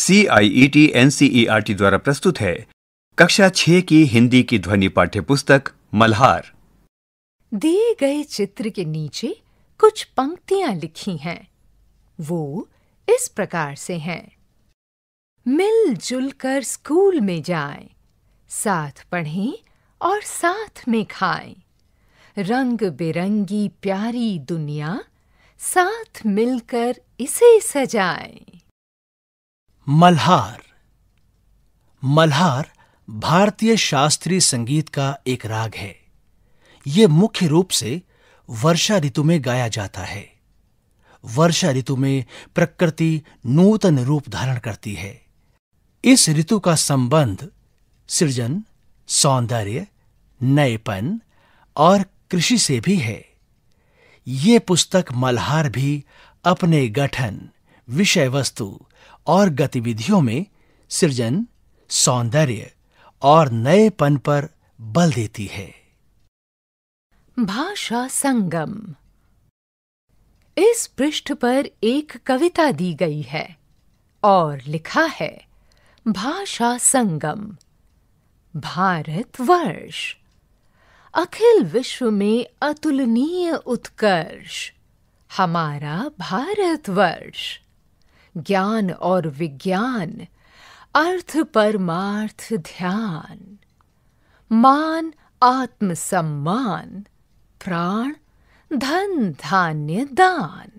C I E T N C E R T द्वारा प्रस्तुत है कक्षा छह की हिंदी की ध्वनि पाठ्य पुस्तक मल्हार दिए गए चित्र के नीचे कुछ पंक्तियां लिखी हैं वो इस प्रकार से हैं मिलजुल कर स्कूल में जाएं, साथ पढ़ें और साथ में खाएं, रंग बिरंगी प्यारी दुनिया साथ मिलकर इसे सजाएं। मल्हार मल्हार भारतीय शास्त्रीय संगीत का एक राग है ये मुख्य रूप से वर्षा ऋतु में गाया जाता है वर्षा ऋतु में प्रकृति नूतन रूप धारण करती है इस ऋतु का संबंध सृजन सौंदर्य नएपन और कृषि से भी है ये पुस्तक मल्हार भी अपने गठन विषय वस्तु और गतिविधियों में सृजन सौंदर्य और नएपन पर बल देती है भाषा संगम इस पृष्ठ पर एक कविता दी गई है और लिखा है भाषा संगम भारत वर्ष अखिल विश्व में अतुलनीय उत्कर्ष हमारा भारतवर्ष ज्ञान और विज्ञान अर्थ परमार्थ ध्यान मान आत्म सम्मान प्राण धन धान्य दान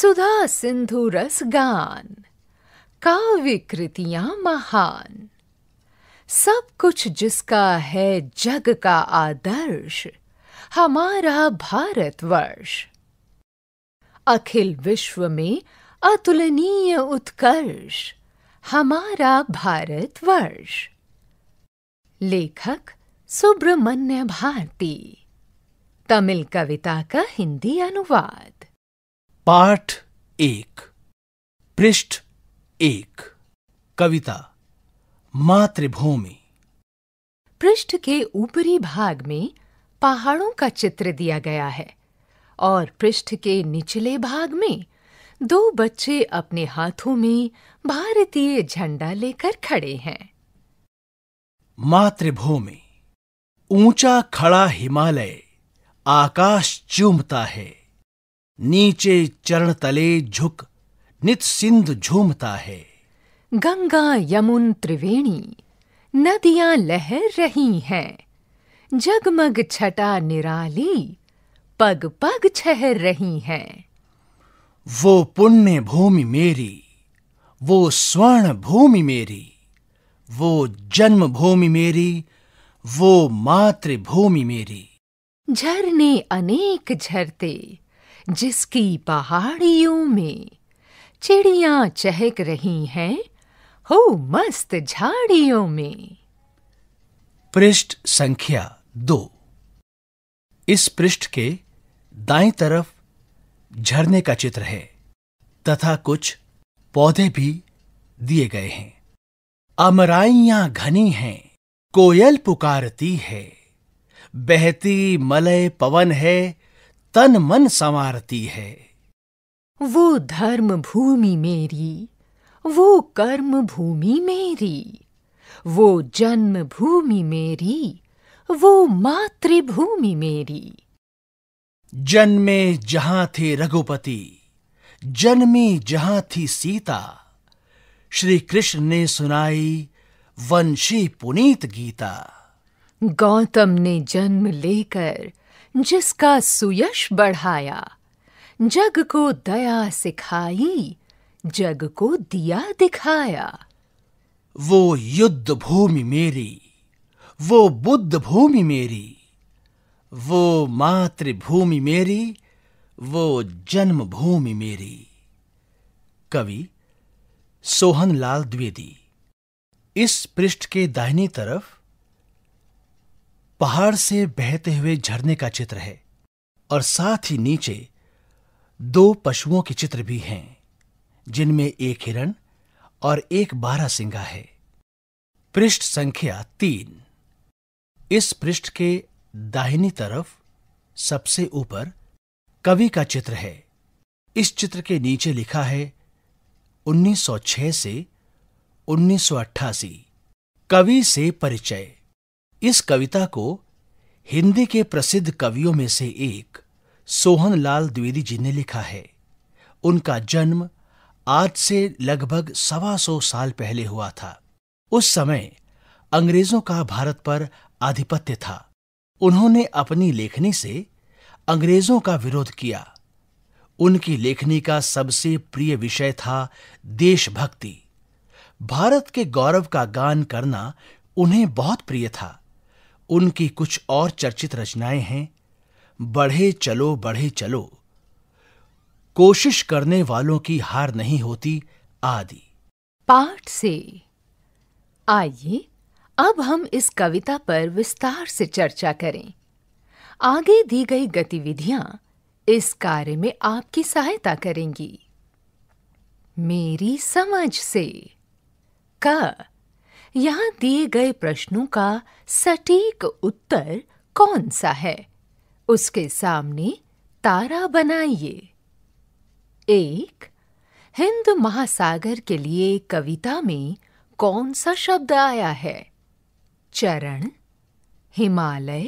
सुधा सिंधु रस गान काव्य कृतियां महान सब कुछ जिसका है जग का आदर्श हमारा भारतवर्ष अखिल विश्व में अतुलनीय उत्कर्ष हमारा भारतवर्ष लेखक सुब्रमण्य भारती तमिल कविता का हिंदी अनुवाद पाठ एक पृष्ठ एक कविता मातृभूमि पृष्ठ के ऊपरी भाग में पहाड़ों का चित्र दिया गया है और पृष्ठ के निचले भाग में दो बच्चे अपने हाथों में भारतीय झंडा लेकर खड़े हैं मातृभूमि ऊंचा खड़ा हिमालय आकाश चूमता है नीचे चरण तले झुक नित सिंध झूमता है गंगा यमुन त्रिवेणी नदियां लहर रही हैं जगमग छटा निराली पग पग छहर रही हैं वो पुण्य भूमि मेरी वो स्वर्ण भूमि मेरी वो जन्म भूमि मेरी वो मातृभूमि मेरी झरने अनेक झरते जिसकी पहाड़ियों में चिड़िया चहक रही हैं हो मस्त झाड़ियों में पृष्ठ संख्या दो इस पृष्ठ के दाएं तरफ झरने का चित्र है तथा कुछ पौधे भी दिए गए हैं अमराइयां घनी हैं कोयल पुकारती है बहती मलय पवन है तन मन संवारती है वो धर्म भूमि मेरी वो कर्म भूमि मेरी वो जन्म भूमि मेरी वो मातृभूमि मेरी जन्मे जहां थे रघुपति जन्मी जहां थी सीता श्री कृष्ण ने सुनाई वंशी पुनीत गीता गौतम ने जन्म लेकर जिसका सुयश बढ़ाया जग को दया सिखाई जग को दिया दिखाया वो युद्ध भूमि मेरी वो बुद्ध भूमि मेरी वो मातृभूमि मेरी वो जन्मभूमि मेरी कवि सोहनलाल द्विवेदी इस पृष्ठ के दाहिनी तरफ पहाड़ से बहते हुए झरने का चित्र है और साथ ही नीचे दो पशुओं के चित्र भी हैं जिनमें एक हिरण और एक बारह सिंगा है पृष्ठ संख्या तीन इस पृष्ठ के दाहिनी तरफ सबसे ऊपर कवि का चित्र है इस चित्र के नीचे लिखा है 1906 से 1988 कवि से परिचय इस कविता को हिंदी के प्रसिद्ध कवियों में से एक सोहनलाल द्विवेदी जी ने लिखा है उनका जन्म आज से लगभग सवा सौ साल पहले हुआ था उस समय अंग्रेजों का भारत पर आधिपत्य था उन्होंने अपनी लेखनी से अंग्रेजों का विरोध किया उनकी लेखनी का सबसे प्रिय विषय था देशभक्ति भारत के गौरव का गान करना उन्हें बहुत प्रिय था उनकी कुछ और चर्चित रचनाएं हैं बढ़े चलो बढ़े चलो कोशिश करने वालों की हार नहीं होती आदि पाठ से आइए अब हम इस कविता पर विस्तार से चर्चा करें आगे दी गई गतिविधियां इस कार्य में आपकी सहायता करेंगी मेरी समझ से क यहाँ दिए गए प्रश्नों का सटीक उत्तर कौन सा है उसके सामने तारा बनाइए एक हिंद महासागर के लिए कविता में कौन सा शब्द आया है चरण हिमालय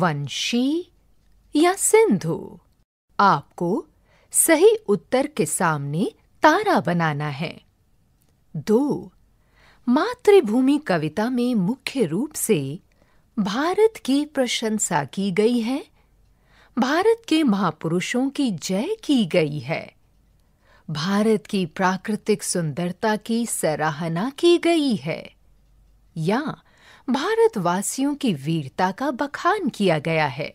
वंशी या सिंधु आपको सही उत्तर के सामने तारा बनाना है दो मातृभूमि कविता में मुख्य रूप से भारत की प्रशंसा की गई है भारत के महापुरुषों की जय की गई है भारत की प्राकृतिक सुंदरता की सराहना की गई है या भारतवासियों की वीरता का बखान किया गया है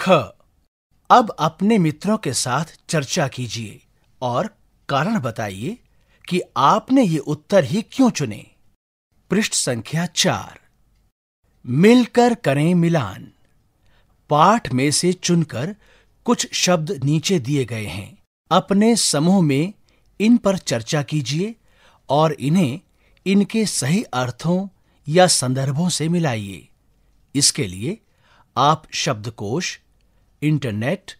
ख अब अपने मित्रों के साथ चर्चा कीजिए और कारण बताइए कि आपने ये उत्तर ही क्यों चुने पृष्ठ संख्या चार मिलकर करें मिलान पाठ में से चुनकर कुछ शब्द नीचे दिए गए हैं अपने समूह में इन पर चर्चा कीजिए और इन्हें इनके सही अर्थों या संदर्भों से मिलाइए इसके लिए आप शब्दकोश इंटरनेट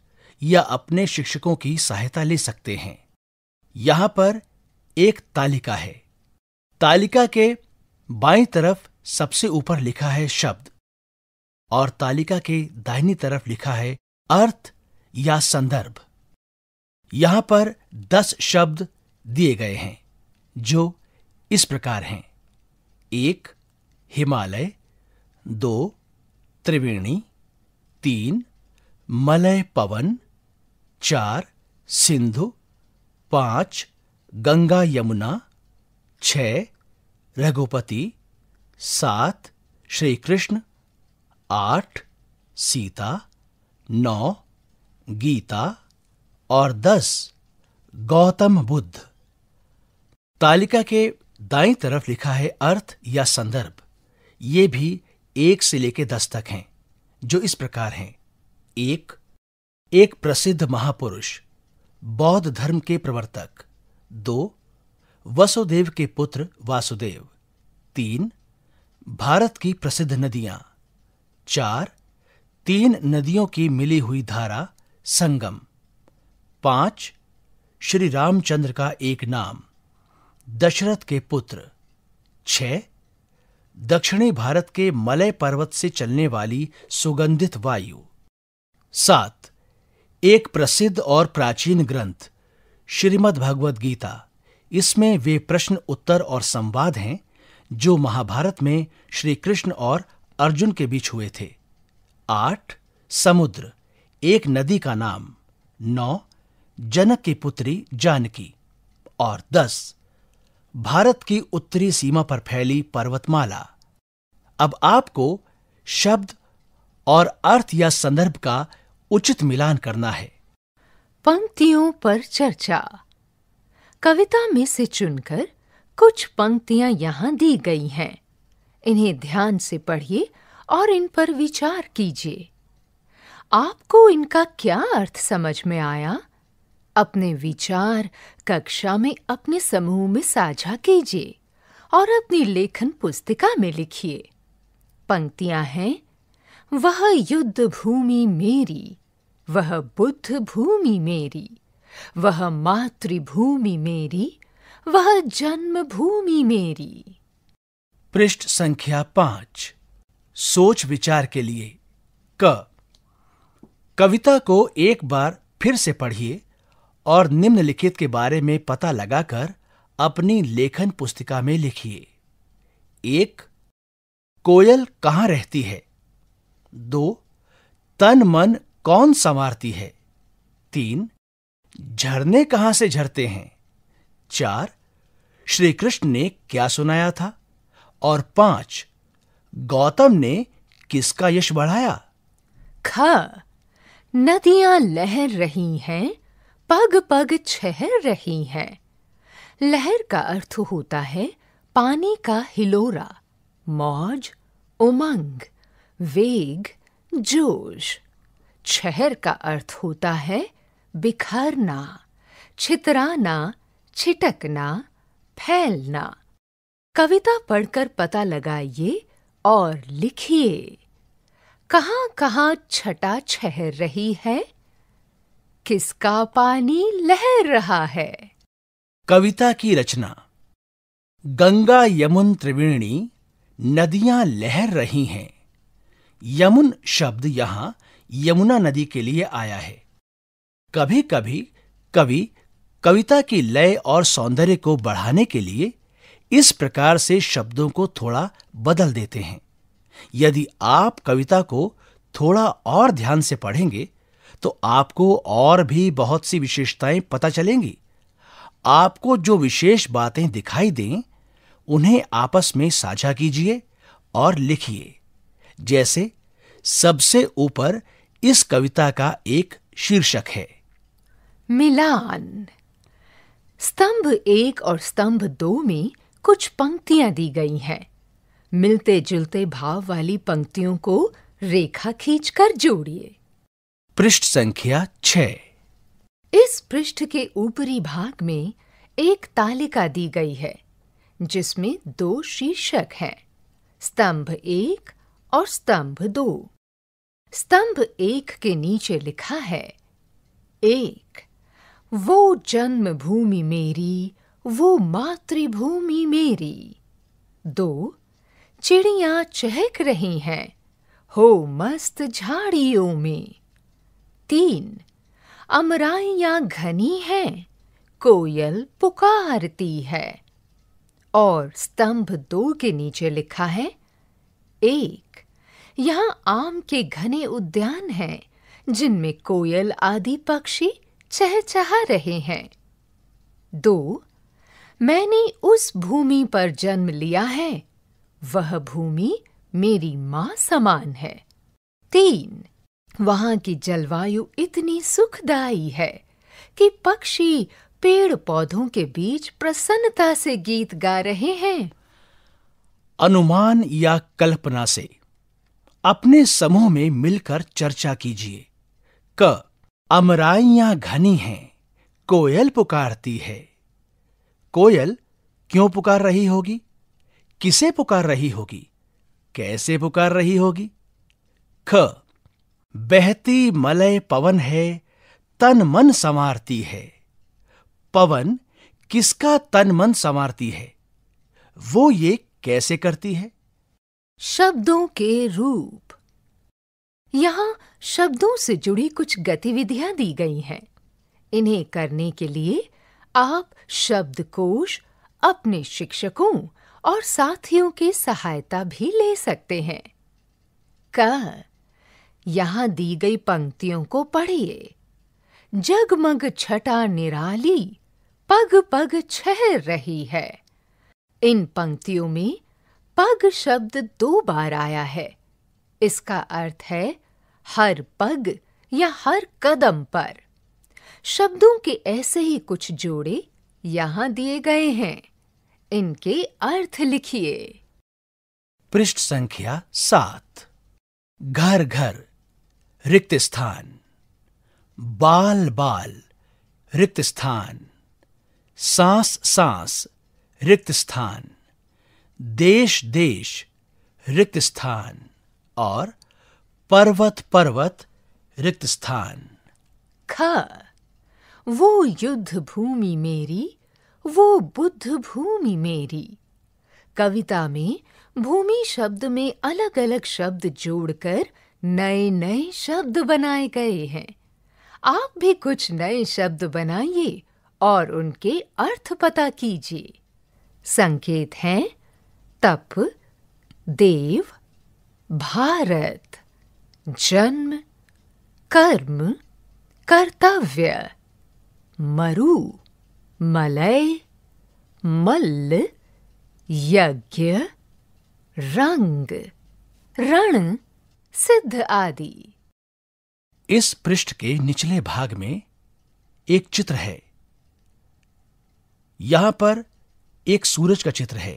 या अपने शिक्षकों की सहायता ले सकते हैं यहां पर एक तालिका है तालिका के बाईं तरफ सबसे ऊपर लिखा है शब्द और तालिका के दाहिनी तरफ लिखा है अर्थ या संदर्भ यहां पर दस शब्द दिए गए हैं जो इस प्रकार हैं एक हिमालय दो त्रिवेणी तीन मलय पवन चार सिंधु पांच गंगा यमुना छ रघुपति सात श्री कृष्ण आठ सीता नौ गीता और दस गौतम बुद्ध तालिका के दाई तरफ लिखा है अर्थ या संदर्भ ये भी एक से लेकर दस तक हैं जो इस प्रकार हैं एक एक प्रसिद्ध महापुरुष बौद्ध धर्म के प्रवर्तक दो वसुदेव के पुत्र वासुदेव तीन भारत की प्रसिद्ध नदियां चार तीन नदियों की मिली हुई धारा संगम पांच श्री रामचंद्र का एक नाम दशरथ के पुत्र छ दक्षिणी भारत के मलय पर्वत से चलने वाली सुगंधित वायु सात एक प्रसिद्ध और प्राचीन ग्रंथ श्रीमद् भगवद गीता इसमें वे प्रश्न उत्तर और संवाद हैं जो महाभारत में श्री कृष्ण और अर्जुन के बीच हुए थे आठ समुद्र एक नदी का नाम नौ जनक की पुत्री जानकी और दस भारत की उत्तरी सीमा पर फैली पर्वतमाला अब आपको शब्द और अर्थ या संदर्भ का उचित मिलान करना है पंक्तियों पर चर्चा कविता में से चुनकर कुछ पंक्तियां यहाँ दी गई हैं इन्हें ध्यान से पढ़िए और इन पर विचार कीजिए आपको इनका क्या अर्थ समझ में आया अपने विचार कक्षा में अपने समूह में साझा कीजिए और अपनी लेखन पुस्तिका में लिखिए पंक्तियां हैं वह युद्ध भूमि मेरी वह बुद्ध भूमि मेरी वह मातृभूमि मेरी वह जन्म भूमि मेरी पृष्ठ संख्या पांच सोच विचार के लिए क कविता को एक बार फिर से पढ़िए और निम्नलिखित के बारे में पता लगाकर अपनी लेखन पुस्तिका में लिखिए एक कोयल कहाँ रहती है दो तन मन कौन संवारती है तीन झरने कहाँ से झरते हैं चार श्री कृष्ण ने क्या सुनाया था और पांच गौतम ने किसका यश बढ़ाया ख नदियां लहर रही हैं पग पग छहर रही हैं लहर का अर्थ होता है पानी का हिलोरा मौज उमंग वेग जोश छहर का अर्थ होता है बिखरना छितराना छिटकना फैलना कविता पढ़कर पता लगाइए और लिखिए कहाँ कहाँ छटा छहर रही है किसका पानी लहर रहा है कविता की रचना गंगा यमुन त्रिवेणी नदियां लहर रही हैं यमुन शब्द यहां यमुना नदी के लिए आया है कभी कभी कवि कविता की लय और सौंदर्य को बढ़ाने के लिए इस प्रकार से शब्दों को थोड़ा बदल देते हैं यदि आप कविता को थोड़ा और ध्यान से पढ़ेंगे तो आपको और भी बहुत सी विशेषताएं पता चलेंगी आपको जो विशेष बातें दिखाई दें उन्हें आपस में साझा कीजिए और लिखिए जैसे सबसे ऊपर इस कविता का एक शीर्षक है मिलान स्तंभ एक और स्तंभ दो में कुछ पंक्तियां दी गई हैं मिलते जुलते भाव वाली पंक्तियों को रेखा खींचकर जोड़िए पृष्ठ संख्या छ इस पृष्ठ के ऊपरी भाग में एक तालिका दी गई है जिसमें दो शीर्षक हैं स्तंभ एक और स्तंभ दो स्तंभ एक के नीचे लिखा है एक वो जन्मभूमि मेरी वो मातृभूमि मेरी दो चिड़िया चहक रही हैं हो मस्त झाड़ियों में तीन अमराइयाँ घनी हैं कोयल पुकारती है और स्तंभ दो के नीचे लिखा है एक यहाँ आम के घने उद्यान हैं जिनमें कोयल आदि पक्षी चहचहा रहे हैं दो मैंने उस भूमि पर जन्म लिया है वह भूमि मेरी माँ समान है तीन वहां की जलवायु इतनी सुखदाई है कि पक्षी पेड़ पौधों के बीच प्रसन्नता से गीत गा रहे हैं अनुमान या कल्पना से अपने समूह में मिलकर चर्चा कीजिए क अमराइया घनी हैं कोयल पुकारती है कोयल क्यों पुकार रही होगी किसे पुकार रही होगी कैसे पुकार रही होगी ख बहती मलय पवन है तन मन संवारती है पवन किसका तन मन संवारती है वो ये कैसे करती है शब्दों के रूप यहाँ शब्दों से जुड़ी कुछ गतिविधियां दी गई हैं इन्हें करने के लिए आप शब्दकोश अपने शिक्षकों और साथियों की सहायता भी ले सकते हैं क यहाँ दी गई पंक्तियों को पढ़िए जगमग छटा निराली पग पग छह रही है इन पंक्तियों में पग शब्द दो बार आया है इसका अर्थ है हर पग या हर कदम पर शब्दों के ऐसे ही कुछ जोड़े यहाँ दिए गए हैं इनके अर्थ लिखिए पृष्ठ संख्या सात घर घर रिक्त स्थान बाल बाल रिक्त स्थान सांस सांस रिक्त स्थान देश देश रिक्त स्थान और पर्वत पर्वत रिक्त स्थान ख वो युद्ध भूमि मेरी वो बुद्ध भूमि मेरी कविता में भूमि शब्द में अलग अलग शब्द जोड़कर नए नए शब्द बनाए गए हैं आप भी कुछ नए शब्द बनाइए और उनके अर्थ पता कीजिए संकेत हैं तप देव भारत जन्म कर्म कर्तव्य मरु मलय मल्ल यज्ञ रंग रण सिद्ध आदि इस पृष्ठ के निचले भाग में एक चित्र है यहां पर एक सूरज का चित्र है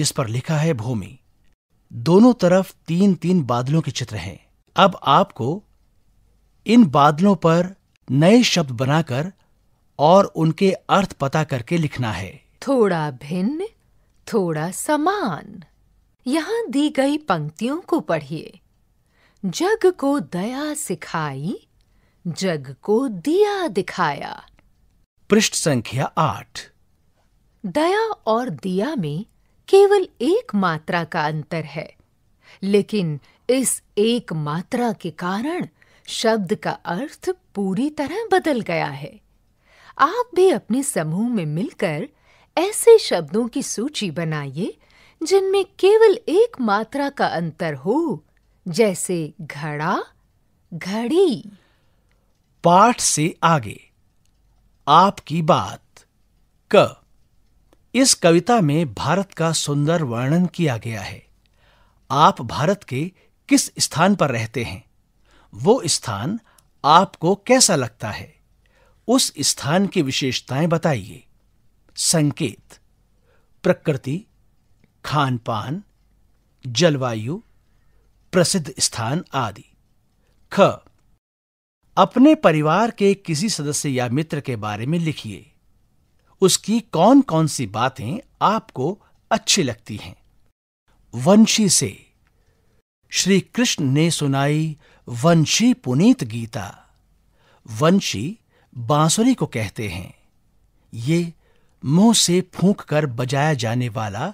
जिस पर लिखा है भूमि दोनों तरफ तीन तीन बादलों के चित्र हैं अब आपको इन बादलों पर नए शब्द बनाकर और उनके अर्थ पता करके लिखना है थोड़ा भिन्न थोड़ा समान यहाँ दी गई पंक्तियों को पढ़िए जग को दया सिखाई जग को दिया दिखाया पृष्ठ संख्या आठ दया और दिया में केवल एक मात्रा का अंतर है लेकिन इस एक मात्रा के कारण शब्द का अर्थ पूरी तरह बदल गया है आप भी अपने समूह में मिलकर ऐसे शब्दों की सूची बनाइए जिनमें केवल एक मात्रा का अंतर हो जैसे घड़ा घड़ी पाठ से आगे आपकी बात क इस कविता में भारत का सुंदर वर्णन किया गया है आप भारत के किस स्थान पर रहते हैं वो स्थान आपको कैसा लगता है उस स्थान की विशेषताएं बताइए संकेत प्रकृति खान पान जलवायु प्रसिद्ध स्थान आदि ख अपने परिवार के किसी सदस्य या मित्र के बारे में लिखिए उसकी कौन कौन सी बातें आपको अच्छी लगती हैं वंशी से श्री कृष्ण ने सुनाई वंशी पुनीत गीता वंशी बांसुरी को कहते हैं ये मुंह से फूंक कर बजाया जाने वाला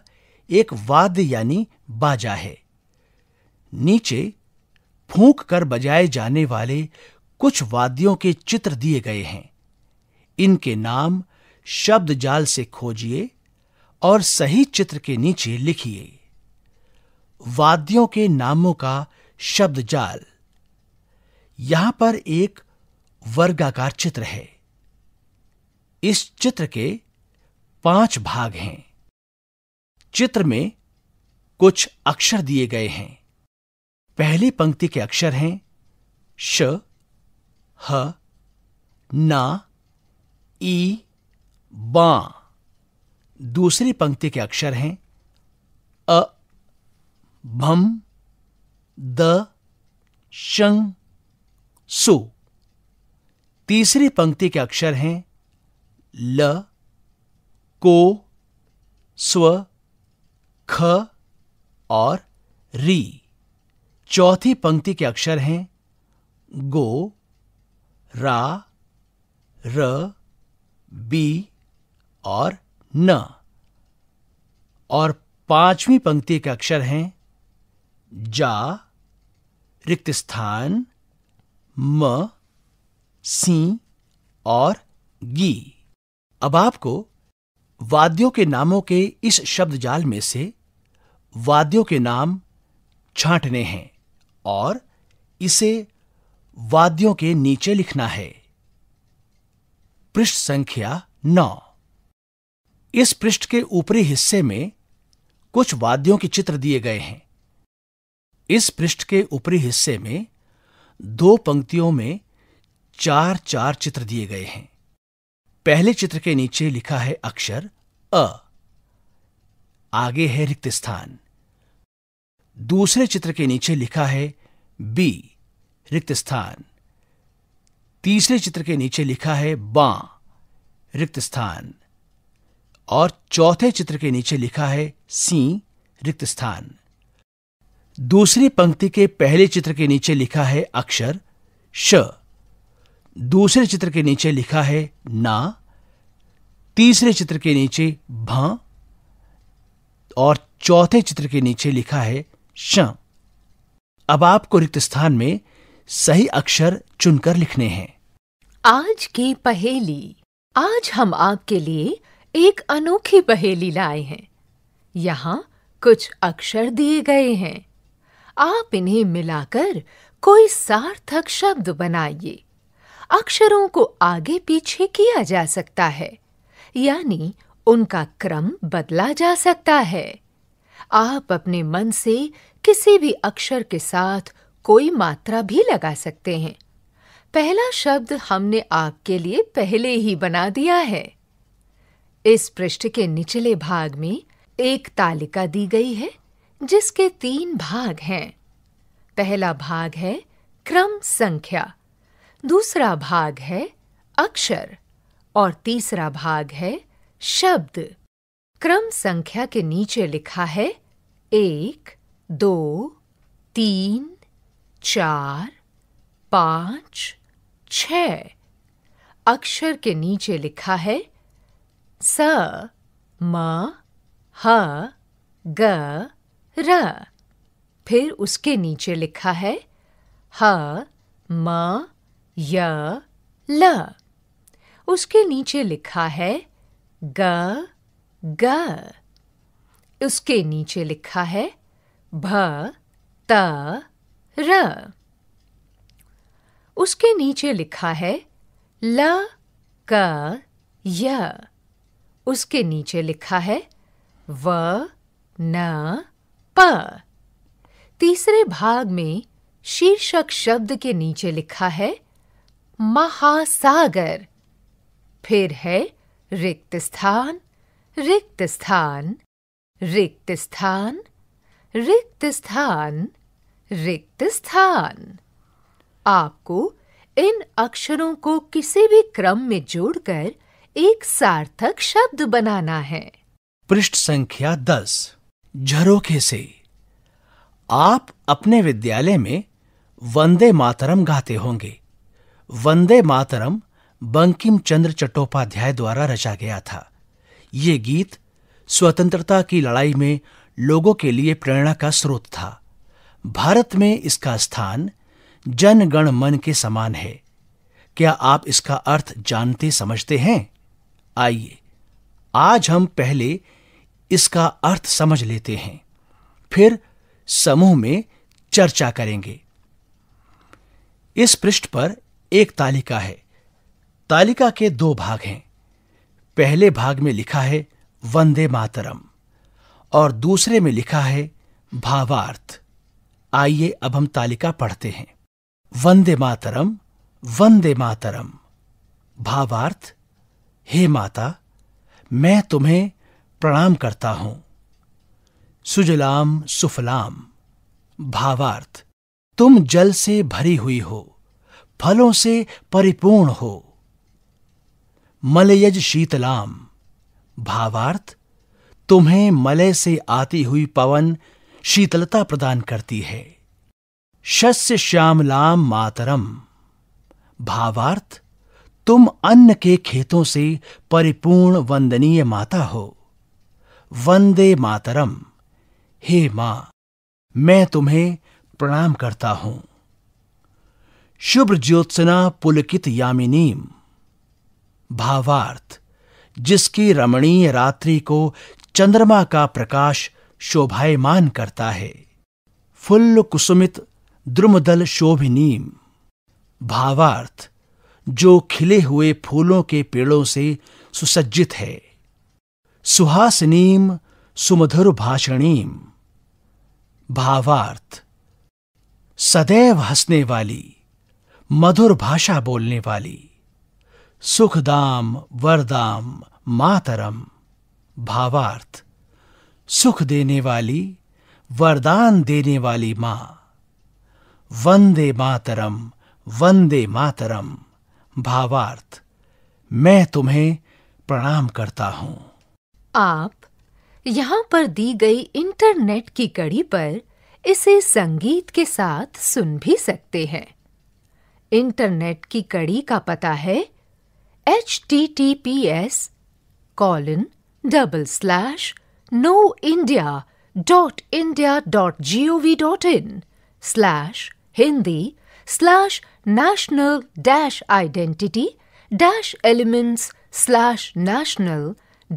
एक वाद्य यानी बाजा है नीचे फूंक कर बजाए जाने वाले कुछ वाद्यों के चित्र दिए गए हैं इनके नाम शब्द जाल से खोजिए और सही चित्र के नीचे लिखिए वाद्यों के नामों का शब्द जाल यहां पर एक वर्गाकार चित्र है इस चित्र के पांच भाग हैं चित्र में कुछ अक्षर दिए गए हैं पहली पंक्ति के अक्षर हैं श ह न ई बा दूसरी पंक्ति के अक्षर हैं अ भम द शंग सु तीसरी पंक्ति के अक्षर हैं ल को स्व ख और री चौथी पंक्ति के अक्षर हैं गो रा र बी और न और पांचवी पंक्ति के अक्षर हैं जा रिक्त स्थान म सी और गी अब आपको वाद्यों के नामों के इस शब्द जाल में से वाद्यों के नाम छांटने हैं और इसे वाद्यों के नीचे लिखना है पृष्ठ संख्या नौ इस पृष्ठ के ऊपरी हिस्से में कुछ वाद्यों के चित्र दिए गए हैं इस पृष्ठ के ऊपरी हिस्से में दो पंक्तियों में चार चार चित्र दिए गए हैं पहले चित्र के नीचे लिखा है अक्षर अ आगे है रिक्त स्थान दूसरे चित्र के नीचे लिखा है बी रिक्त स्थान तीसरे चित्र के नीचे लिखा है बा रिक्त स्थान और चौथे चित्र के नीचे लिखा है सी रिक्त स्थान दूसरी पंक्ति के पहले चित्र के नीचे लिखा है अक्षर श दूसरे चित्र के नीचे लिखा है ना तीसरे चित्र के नीचे भ और चौथे चित्र के नीचे लिखा है श अब आपको रिक्त स्थान में सही अक्षर चुनकर लिखने हैं आज की पहेली आज हम आपके लिए एक अनोखी पहेली लाए हैं यहाँ कुछ अक्षर दिए गए हैं आप इन्हें मिलाकर कोई सार्थक शब्द बनाइए अक्षरों को आगे पीछे किया जा सकता है यानी उनका क्रम बदला जा सकता है आप अपने मन से किसी भी अक्षर के साथ कोई मात्रा भी लगा सकते हैं पहला शब्द हमने आग के लिए पहले ही बना दिया है इस पृष्ठ के निचले भाग में एक तालिका दी गई है जिसके तीन भाग हैं पहला भाग है क्रम संख्या दूसरा भाग है अक्षर और तीसरा भाग है शब्द क्रम संख्या के नीचे लिखा है एक दो तीन चार पाँच छ अक्षर के नीचे लिखा है स म ह ग र फिर उसके नीचे लिखा है ह म य ल उसके नीचे लिखा है ग ग उसके नीचे लिखा है भ त र उसके नीचे लिखा है ल क य उसके नीचे लिखा है व न प तीसरे भाग में शीर्षक शब्द के नीचे लिखा है महासागर फिर है रिक्त स्थान रिक्त स्थान रिक्त स्थान रिक्त स्थान रिक्त स्थान आपको इन अक्षरों को किसी भी क्रम में जोड़कर एक सार्थक शब्द बनाना है पृष्ठ संख्या दस झरोखे से आप अपने विद्यालय में वंदे मातरम गाते होंगे वंदे मातरम बंकिम चंद्र चट्टोपाध्याय द्वारा रचा गया था ये गीत स्वतंत्रता की लड़ाई में लोगों के लिए प्रेरणा का स्रोत था भारत में इसका स्थान जन गण मन के समान है क्या आप इसका अर्थ जानते समझते हैं आइए आज हम पहले इसका अर्थ समझ लेते हैं फिर समूह में चर्चा करेंगे इस पृष्ठ पर एक तालिका है तालिका के दो भाग हैं पहले भाग में लिखा है वंदे मातरम और दूसरे में लिखा है भावार्थ आइए अब हम तालिका पढ़ते हैं वंदे मातरम वंदे मातरम भावार्थ हे माता मैं तुम्हें प्रणाम करता हूं सुजलाम सुफलाम भावार्थ तुम जल से भरी हुई हो फलों से परिपूर्ण हो मलयज शीतलाम भावार्थ तुम्हें मलय से आती हुई पवन शीतलता प्रदान करती है शस्य श्यामलाम मातरम भावार्थ तुम अन्न के खेतों से परिपूर्ण वंदनीय माता हो वंदे मातरम हे मां मैं तुम्हें प्रणाम करता हूं शुभ ज्योत्सना पुलकित यामिनीम भावार्थ जिसकी रमणीय रात्रि को चंद्रमा का प्रकाश शोभायमान करता है फुल्ल कुसुमित द्रुमदल शोभिनीम भावार्थ जो खिले हुए फूलों के पेड़ों से सुसज्जित है सुहासनीम सुमधुर भाषणीम भावार्थ सदैव हंसने वाली मधुर भाषा बोलने वाली सुखदाम वरदाम मातरम भावार्थ सुख देने वाली वरदान देने वाली मां वंदे मातरम वंदे मातरम भावार्थ मैं तुम्हें प्रणाम करता हूं आप यहां पर दी गई इंटरनेट की कड़ी पर इसे संगीत के साथ सुन भी सकते हैं इंटरनेट की कड़ी का पता है H T T P S colon double slash noindia dot india dot gov dot in slash Hindi slash national dash identity dash elements slash national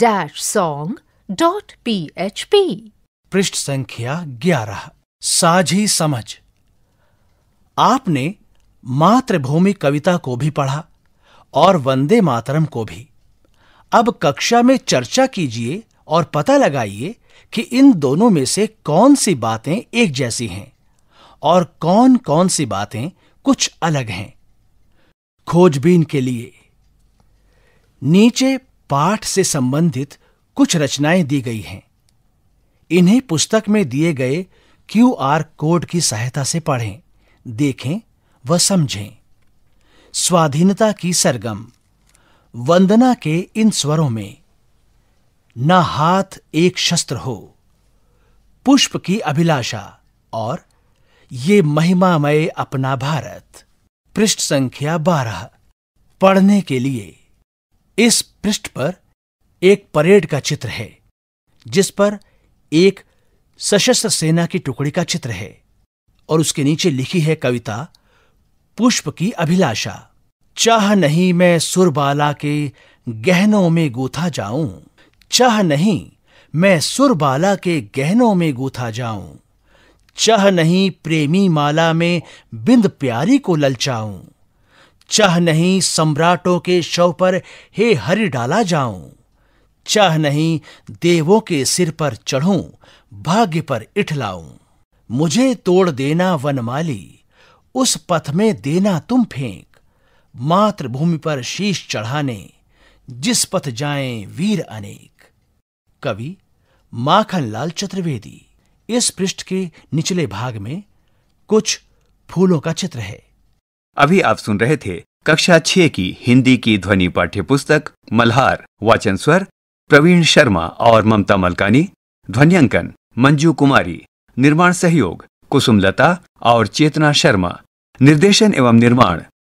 dash song dot php H पृष्ठ संख्या ग्यारह साझी समझ आपने मातृभूमि कविता को भी पढ़ा और वंदे मातरम को भी अब कक्षा में चर्चा कीजिए और पता लगाइए कि इन दोनों में से कौन सी बातें एक जैसी हैं और कौन कौन सी बातें कुछ अलग हैं खोजबीन के लिए नीचे पाठ से संबंधित कुछ रचनाएं दी गई हैं इन्हें पुस्तक में दिए गए क्यू आर कोड की सहायता से पढ़ें देखें व समझें स्वाधीनता की सरगम वंदना के इन स्वरों में न हाथ एक शस्त्र हो पुष्प की अभिलाषा और ये महिमामय अपना भारत पृष्ठ संख्या बारह पढ़ने के लिए इस पृष्ठ पर एक परेड का चित्र है जिस पर एक सशस्त्र सेना की टुकड़ी का चित्र है और उसके नीचे लिखी है कविता पुष्प की अभिलाषा चाह नहीं मैं सुरबाला के गहनों में गूथा जाऊं चाह नहीं मैं सुरबाला के गहनों में गूथा जाऊं चाह नहीं प्रेमी माला में बिंद प्यारी को ललचाऊं चाह नहीं सम्राटों के शव पर हे हरि डाला जाऊं चाह नहीं देवों के सिर पर चढ़ूं भाग्य पर इठलाऊं मुझे तोड़ देना वनमाली उस पथ में देना तुम फेंक मातृभूमि पर शीश चढ़ाने जिस पथ जाएं वीर अनेक कवि माखनलाल चतुर्वेदी इस पृष्ठ के निचले भाग में कुछ फूलों का चित्र है अभी आप सुन रहे थे कक्षा छह की हिंदी की ध्वनि पाठ्य पुस्तक मल्हार वाचन स्वर प्रवीण शर्मा और ममता मलकानी ध्वनियांकन मंजू कुमारी निर्माण सहयोग कुसुमलता और चेतना शर्मा निर्देशन एवं निर्माण